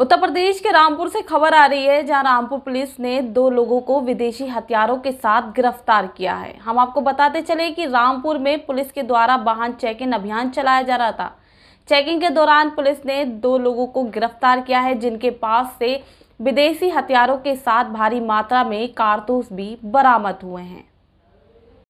उत्तर प्रदेश के रामपुर से खबर आ रही है जहां रामपुर पुलिस ने दो लोगों को विदेशी हथियारों के साथ गिरफ्तार किया है हम आपको बताते चले कि रामपुर में पुलिस के द्वारा वाहन चेकिंग अभियान चलाया जा रहा था चेकिंग के दौरान पुलिस ने दो लोगों को गिरफ्तार किया है जिनके पास से विदेशी हथियारों के साथ भारी मात्रा में कारतूस भी बरामद हुए हैं